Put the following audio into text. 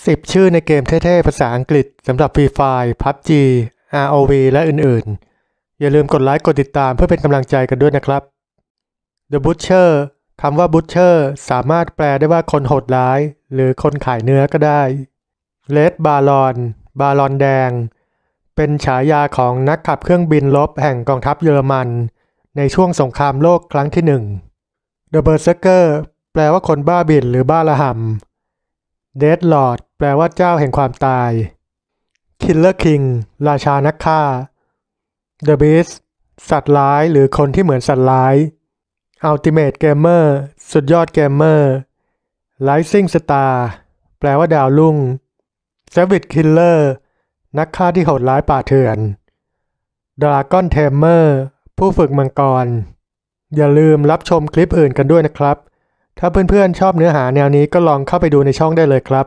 10 ชื่อในเกมเท่ ๆ ภาษาอังกฤษสำหรับฟรีไฟล์พับจีอารอวีและอื่นๆ อย่าลืมกดไลค์กดติดตามเพื่อเป็นกำลังใจกันด้วยนะครับ The Butcher คำว่า Butcher สามารถแปลได้ว่าคนโหดร้าย หรือคนขายเนื้อก็ได้ Red Baron บาลอนแดง เป็นฉายาของนักขับเครื่องบินลบ แห่งกองทัพเยอรมัน ในช่วงสงครามโลกครั้งที่หนึ่ง The Berserker แปลว่าคนบ้าบินหรือบ้าระห่ำเด a ลอ o ์ d แปลว่าเจ้าแห่งความตาย k ิลเลอร์คิงราชานักฆ่า The Beast สัตว์ร้ายหรือคนที่เหมือนสัตว์ร้าย Ultimate Gamer สุดยอดเกมเมอร์ Rising Star แปลว่าดาวลุ่ง Savage Killer นักฆ่าที่โหดร้ายป่าเถื่อน Dragon Tamer ผู้ฝึกมังกร อย่าลืมรับชมคลิปอื่นกันด้วยนะครับถ้าเพื่อนๆ ชอบเนื้อหาแนวนี้ก็ลองเข้าไปดูในช่องได้เลยครับ